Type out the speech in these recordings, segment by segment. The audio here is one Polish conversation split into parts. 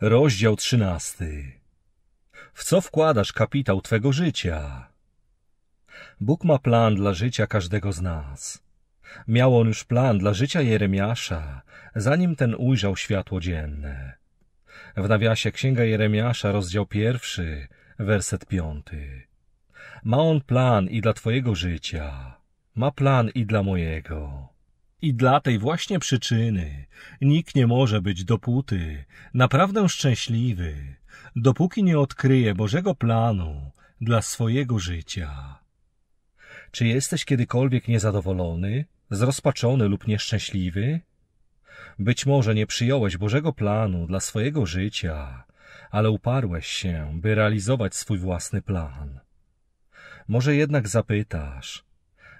rozdział trzynasty. W co wkładasz kapitał twego życia? Bóg ma plan dla życia każdego z nas. Miał on już plan dla życia Jeremiasza, zanim ten ujrzał światło dzienne. W nawiasie Księga Jeremiasza, rozdział pierwszy, werset piąty. Ma on plan i dla twojego życia. Ma plan i dla mojego. I dla tej właśnie przyczyny nikt nie może być dopóty naprawdę szczęśliwy, dopóki nie odkryje Bożego planu dla swojego życia. Czy jesteś kiedykolwiek niezadowolony, zrozpaczony lub nieszczęśliwy? Być może nie przyjąłeś Bożego planu dla swojego życia, ale uparłeś się, by realizować swój własny plan. Może jednak zapytasz,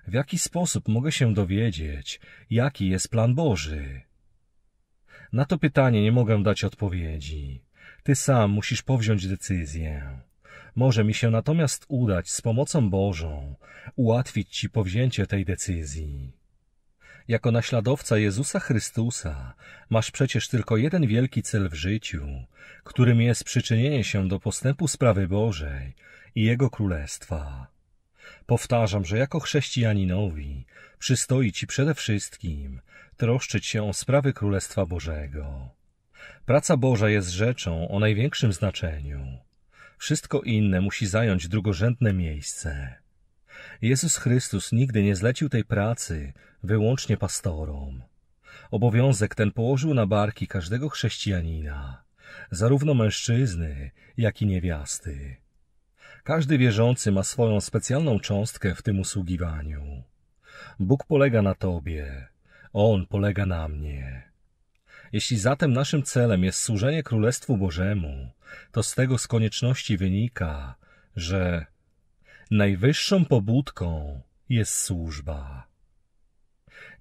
w jaki sposób mogę się dowiedzieć, jaki jest plan Boży? Na to pytanie nie mogę dać odpowiedzi. Ty sam musisz powziąć decyzję. Może mi się natomiast udać z pomocą Bożą ułatwić Ci powzięcie tej decyzji. Jako naśladowca Jezusa Chrystusa masz przecież tylko jeden wielki cel w życiu, którym jest przyczynienie się do postępu sprawy Bożej i Jego Królestwa. Powtarzam, że jako chrześcijaninowi przystoi ci przede wszystkim troszczyć się o sprawy Królestwa Bożego. Praca Boża jest rzeczą o największym znaczeniu. Wszystko inne musi zająć drugorzędne miejsce. Jezus Chrystus nigdy nie zlecił tej pracy wyłącznie pastorom. Obowiązek ten położył na barki każdego chrześcijanina, zarówno mężczyzny, jak i niewiasty. Każdy wierzący ma swoją specjalną cząstkę w tym usługiwaniu. Bóg polega na Tobie, On polega na mnie. Jeśli zatem naszym celem jest służenie Królestwu Bożemu, to z tego z konieczności wynika, że najwyższą pobudką jest służba.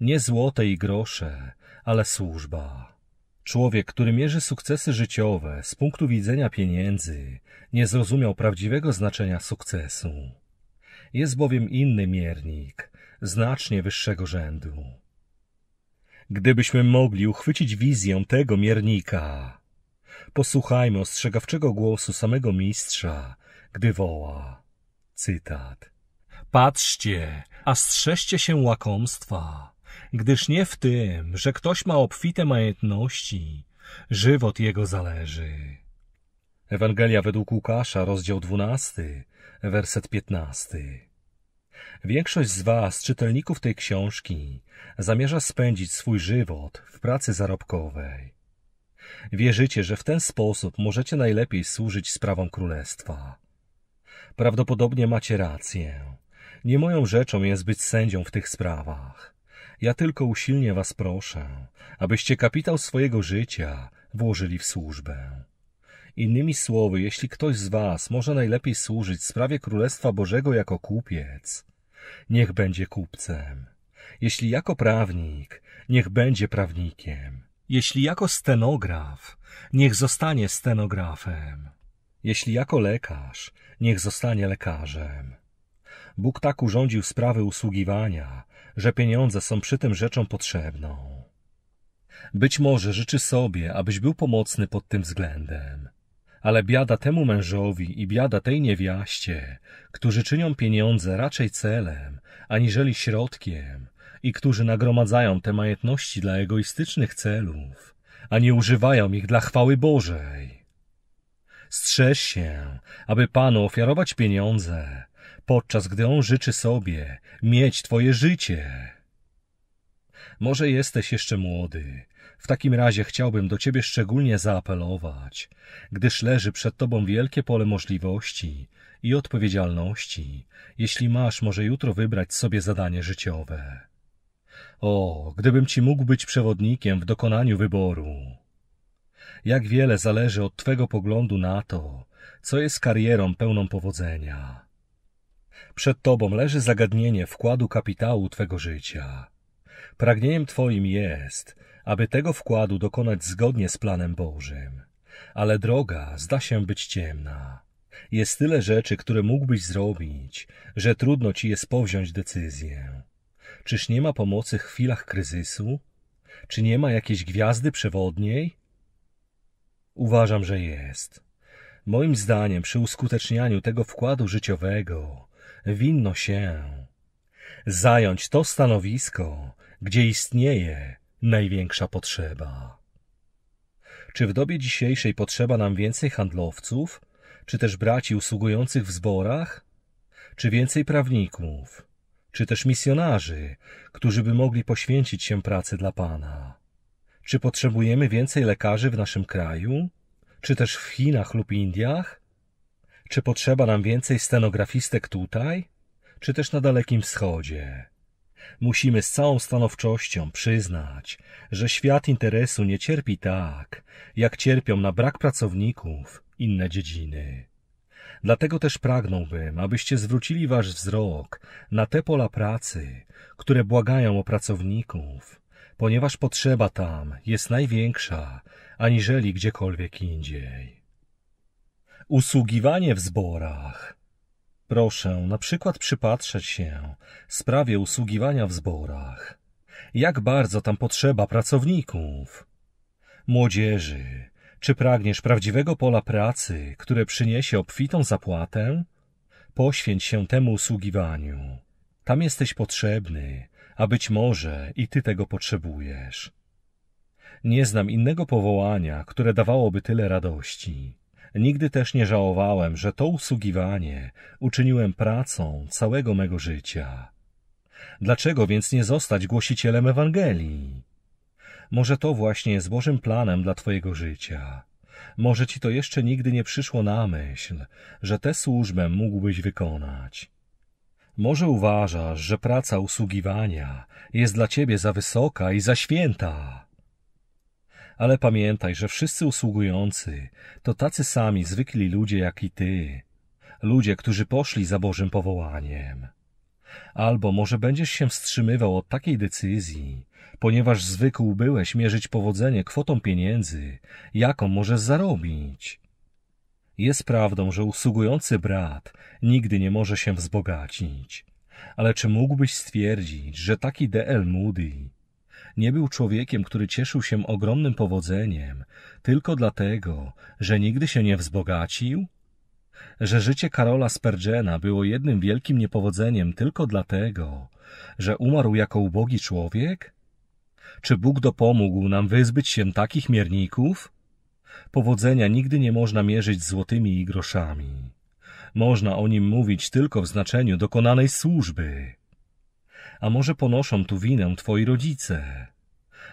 Nie złote i grosze, ale służba. Człowiek, który mierzy sukcesy życiowe z punktu widzenia pieniędzy, nie zrozumiał prawdziwego znaczenia sukcesu. Jest bowiem inny miernik, znacznie wyższego rzędu. Gdybyśmy mogli uchwycić wizję tego miernika, posłuchajmy ostrzegawczego głosu samego mistrza, gdy woła. Cytat. Patrzcie, a strzeżcie się łakomstwa gdyż nie w tym, że ktoś ma obfite majątności, żywot jego zależy. Ewangelia według Łukasza, rozdział 12, werset 15. Większość z Was, czytelników tej książki, zamierza spędzić swój żywot w pracy zarobkowej. Wierzycie, że w ten sposób możecie najlepiej służyć sprawom królestwa. Prawdopodobnie macie rację. Nie moją rzeczą jest być sędzią w tych sprawach. Ja tylko usilnie was proszę, abyście kapitał swojego życia włożyli w służbę. Innymi słowy, jeśli ktoś z was może najlepiej służyć sprawie Królestwa Bożego jako kupiec, niech będzie kupcem. Jeśli jako prawnik, niech będzie prawnikiem. Jeśli jako stenograf, niech zostanie stenografem. Jeśli jako lekarz, niech zostanie lekarzem. Bóg tak urządził sprawy usługiwania, że pieniądze są przy tym rzeczą potrzebną. Być może życzy sobie, abyś był pomocny pod tym względem. Ale biada temu mężowi i biada tej niewiaście, którzy czynią pieniądze raczej celem, aniżeli środkiem i którzy nagromadzają te majątności dla egoistycznych celów, a nie używają ich dla chwały Bożej. Strzeż się, aby Panu ofiarować pieniądze, podczas gdy on życzy sobie mieć twoje życie. Może jesteś jeszcze młody. W takim razie chciałbym do ciebie szczególnie zaapelować, gdyż leży przed tobą wielkie pole możliwości i odpowiedzialności, jeśli masz może jutro wybrać sobie zadanie życiowe. O, gdybym ci mógł być przewodnikiem w dokonaniu wyboru. Jak wiele zależy od twego poglądu na to, co jest karierą pełną powodzenia przed tobą leży zagadnienie wkładu kapitału twego życia. Pragnieniem twoim jest, aby tego wkładu dokonać zgodnie z planem Bożym. Ale droga zda się być ciemna. Jest tyle rzeczy, które mógłbyś zrobić, że trudno ci jest powziąć decyzję. Czyż nie ma pomocy w chwilach kryzysu? Czy nie ma jakiejś gwiazdy przewodniej? Uważam, że jest. Moim zdaniem, przy uskutecznianiu tego wkładu życiowego winno się zająć to stanowisko, gdzie istnieje największa potrzeba. Czy w dobie dzisiejszej potrzeba nam więcej handlowców, czy też braci usługujących w zborach, czy więcej prawników, czy też misjonarzy, którzy by mogli poświęcić się pracy dla Pana? Czy potrzebujemy więcej lekarzy w naszym kraju, czy też w Chinach lub Indiach, czy potrzeba nam więcej stenografistek tutaj, czy też na Dalekim Wschodzie? Musimy z całą stanowczością przyznać, że świat interesu nie cierpi tak, jak cierpią na brak pracowników inne dziedziny. Dlatego też pragnąłbym, abyście zwrócili wasz wzrok na te pola pracy, które błagają o pracowników, ponieważ potrzeba tam jest największa aniżeli gdziekolwiek indziej. Usługiwanie w zborach. Proszę na przykład przypatrzeć się sprawie usługiwania w zborach. Jak bardzo tam potrzeba pracowników? Młodzieży, czy pragniesz prawdziwego pola pracy, które przyniesie obfitą zapłatę? Poświęć się temu usługiwaniu. Tam jesteś potrzebny, a być może i ty tego potrzebujesz. Nie znam innego powołania, które dawałoby tyle radości. Nigdy też nie żałowałem, że to usługiwanie uczyniłem pracą całego mego życia. Dlaczego więc nie zostać głosicielem Ewangelii? Może to właśnie jest Bożym planem dla Twojego życia. Może Ci to jeszcze nigdy nie przyszło na myśl, że tę służbę mógłbyś wykonać. Może uważasz, że praca usługiwania jest dla Ciebie za wysoka i za święta. Ale pamiętaj, że wszyscy usługujący to tacy sami zwykli ludzie jak i ty. Ludzie, którzy poszli za Bożym powołaniem. Albo może będziesz się wstrzymywał od takiej decyzji, ponieważ zwykł byłeś mierzyć powodzenie kwotą pieniędzy, jaką możesz zarobić. Jest prawdą, że usługujący brat nigdy nie może się wzbogacić. Ale czy mógłbyś stwierdzić, że taki D.L. Moody nie był człowiekiem, który cieszył się ogromnym powodzeniem, tylko dlatego, że nigdy się nie wzbogacił? Że życie Karola Spergena było jednym wielkim niepowodzeniem tylko dlatego, że umarł jako ubogi człowiek? Czy Bóg dopomógł nam wyzbyć się takich mierników? Powodzenia nigdy nie można mierzyć złotymi i groszami. Można o nim mówić tylko w znaczeniu dokonanej służby. A może ponoszą tu winę twoi rodzice?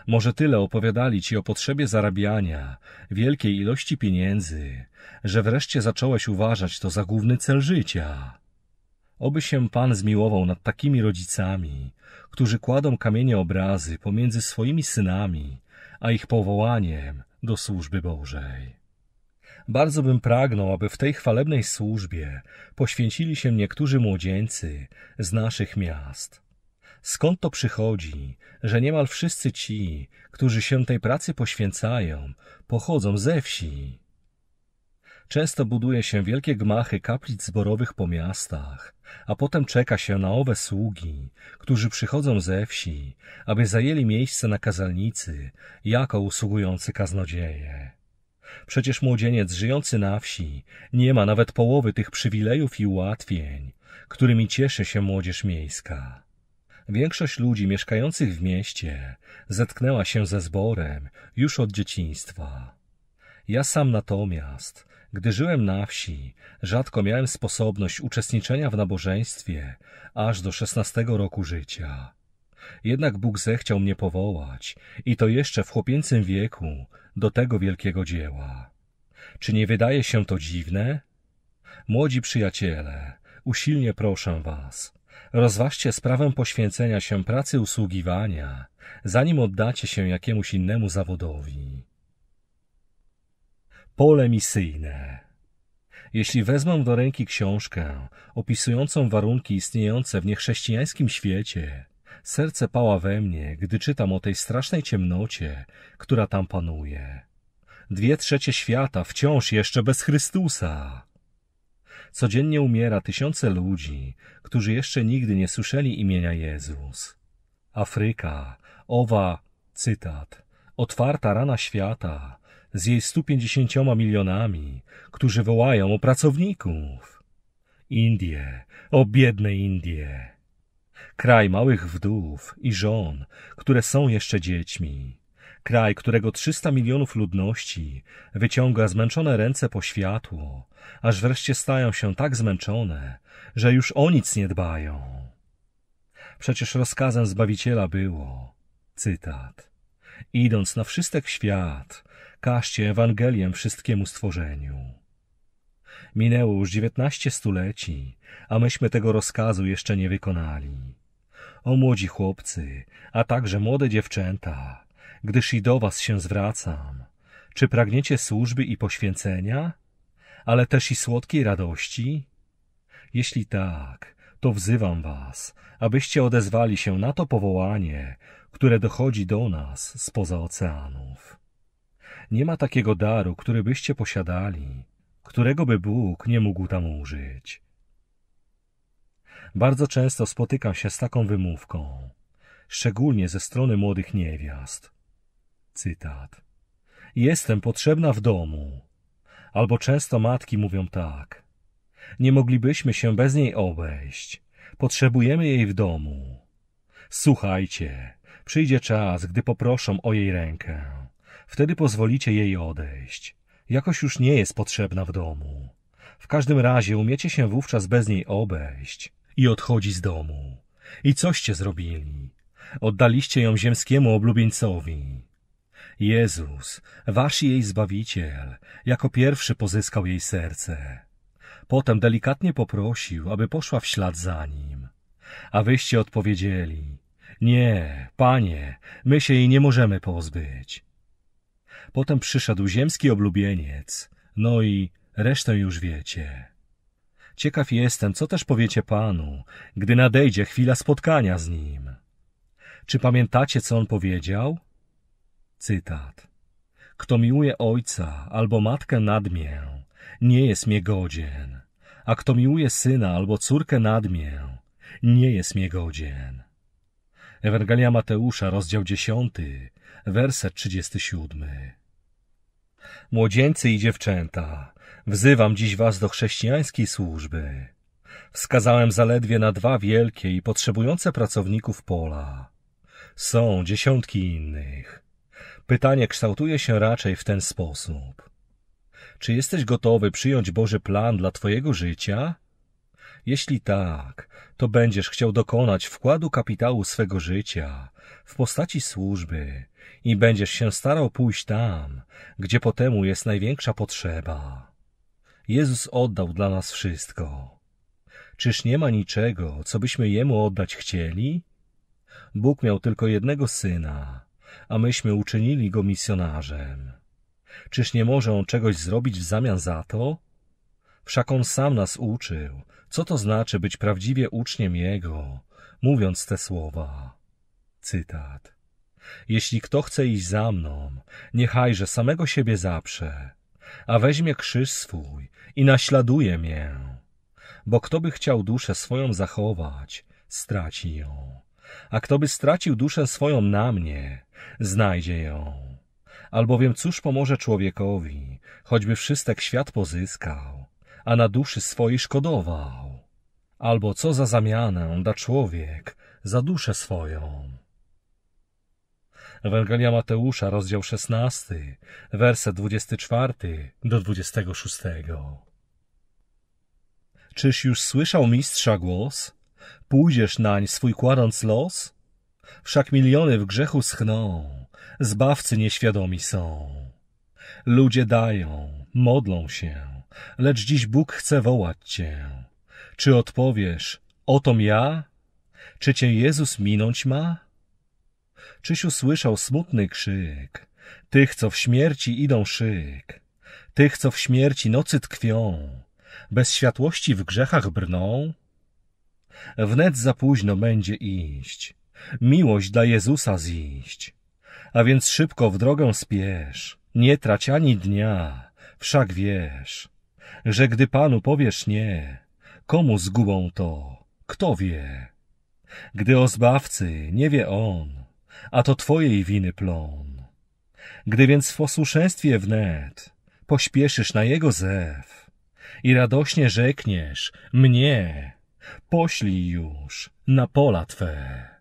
Może tyle opowiadali ci o potrzebie zarabiania, wielkiej ilości pieniędzy, że wreszcie zacząłeś uważać to za główny cel życia. Oby się Pan zmiłował nad takimi rodzicami, którzy kładą kamienie obrazy pomiędzy swoimi synami, a ich powołaniem do służby Bożej. Bardzo bym pragnął, aby w tej chwalebnej służbie poświęcili się niektórzy młodzieńcy z naszych miast – Skąd to przychodzi, że niemal wszyscy ci, którzy się tej pracy poświęcają, pochodzą ze wsi? Często buduje się wielkie gmachy kaplic zborowych po miastach, a potem czeka się na owe sługi, którzy przychodzą ze wsi, aby zajęli miejsce na kazalnicy, jako usługujący kaznodzieje. Przecież młodzieniec żyjący na wsi nie ma nawet połowy tych przywilejów i ułatwień, którymi cieszy się młodzież miejska. Większość ludzi mieszkających w mieście zetknęła się ze zborem już od dzieciństwa. Ja sam natomiast, gdy żyłem na wsi, rzadko miałem sposobność uczestniczenia w nabożeństwie aż do szesnastego roku życia. Jednak Bóg zechciał mnie powołać i to jeszcze w chłopięcym wieku do tego wielkiego dzieła. Czy nie wydaje się to dziwne? Młodzi przyjaciele, usilnie proszę was, Rozważcie sprawę poświęcenia się pracy usługiwania, zanim oddacie się jakiemuś innemu zawodowi. Pole misyjne. Jeśli wezmę do ręki książkę opisującą warunki istniejące w niechrześcijańskim świecie, serce pała we mnie, gdy czytam o tej strasznej ciemnocie, która tam panuje. Dwie trzecie świata wciąż jeszcze bez Chrystusa. Codziennie umiera tysiące ludzi, którzy jeszcze nigdy nie słyszeli imienia Jezus. Afryka, owa, cytat, otwarta rana świata, z jej 150 milionami, którzy wołają o pracowników. Indie, o biedne Indie. Kraj małych wdów i żon, które są jeszcze dziećmi. Kraj, którego 300 milionów ludności wyciąga zmęczone ręce po światło, aż wreszcie stają się tak zmęczone, że już o nic nie dbają. Przecież rozkazem Zbawiciela było, cytat, idąc na wszystek świat, każcie Ewangelię wszystkiemu stworzeniu. Minęło już dziewiętnaście stuleci, a myśmy tego rozkazu jeszcze nie wykonali. O młodzi chłopcy, a także młode dziewczęta, gdyż i do was się zwracam. Czy pragniecie służby i poświęcenia, ale też i słodkiej radości? Jeśli tak, to wzywam was, abyście odezwali się na to powołanie, które dochodzi do nas spoza oceanów. Nie ma takiego daru, który byście posiadali, którego by Bóg nie mógł tam użyć. Bardzo często spotykam się z taką wymówką, szczególnie ze strony młodych niewiast. Cytat. Jestem potrzebna w domu. Albo często matki mówią tak. Nie moglibyśmy się bez niej obejść. Potrzebujemy jej w domu. Słuchajcie, przyjdzie czas, gdy poproszą o jej rękę. Wtedy pozwolicie jej odejść. Jakoś już nie jest potrzebna w domu. W każdym razie umiecie się wówczas bez niej obejść. I odchodzi z domu. I coście zrobili. Oddaliście ją ziemskiemu oblubieńcowi. Jezus, wasz jej Zbawiciel, jako pierwszy pozyskał jej serce. Potem delikatnie poprosił, aby poszła w ślad za nim. A wyście odpowiedzieli, nie, panie, my się jej nie możemy pozbyć. Potem przyszedł ziemski oblubieniec, no i resztę już wiecie. Ciekaw jestem, co też powiecie panu, gdy nadejdzie chwila spotkania z nim. Czy pamiętacie, co on powiedział? Cytat. Kto miłuje ojca albo matkę mię, nie jest mnie godzien, a kto miłuje syna albo córkę mię, nie jest mnie godzien. Ewangelia Mateusza, rozdział 10, werset 37. Młodzieńcy i dziewczęta, wzywam dziś was do chrześcijańskiej służby. Wskazałem zaledwie na dwa wielkie i potrzebujące pracowników pola. Są dziesiątki innych, Pytanie kształtuje się raczej w ten sposób. Czy jesteś gotowy przyjąć Boży plan dla Twojego życia? Jeśli tak, to będziesz chciał dokonać wkładu kapitału swego życia w postaci służby i będziesz się starał pójść tam, gdzie po temu jest największa potrzeba. Jezus oddał dla nas wszystko. Czyż nie ma niczego, co byśmy Jemu oddać chcieli? Bóg miał tylko jednego syna, a myśmy uczynili go misjonarzem. Czyż nie może on czegoś zrobić w zamian za to? Wszak on sam nas uczył. Co to znaczy być prawdziwie uczniem jego, mówiąc te słowa? Cytat. Jeśli kto chce iść za mną, niechajże samego siebie zaprze, a weźmie krzyż swój i naśladuje mię. Bo kto by chciał duszę swoją zachować, straci ją a kto by stracił duszę swoją na mnie, znajdzie ją. Albowiem cóż pomoże człowiekowi, choćby wszystek świat pozyskał, a na duszy swojej szkodował? Albo co za zamianę da człowiek za duszę swoją? Ewangelia Mateusza, rozdział 16, werset 24 do 26. Czyż już słyszał mistrza głos? pójdziesz nań swój kładąc los? Wszak miliony w grzechu schną, zbawcy nieświadomi są. Ludzie dają, modlą się, lecz dziś Bóg chce wołać cię. Czy odpowiesz, otom ja? Czy cię Jezus minąć ma? Czyś usłyszał smutny krzyk tych, co w śmierci idą szyk, tych, co w śmierci nocy tkwią, bez światłości w grzechach brną? Wnet za późno będzie iść. Miłość dla Jezusa ziść. A więc szybko w drogę spiesz, nie trać ani dnia, wszak wiesz, że gdy Panu powiesz nie, komu zgubą to, kto wie? Gdy o Zbawcy nie wie On, a to Twojej winy plon. Gdy więc w posłuszeństwie wnet pośpieszysz na Jego zew i radośnie rzekniesz mnie, Poślij już na pola Twe.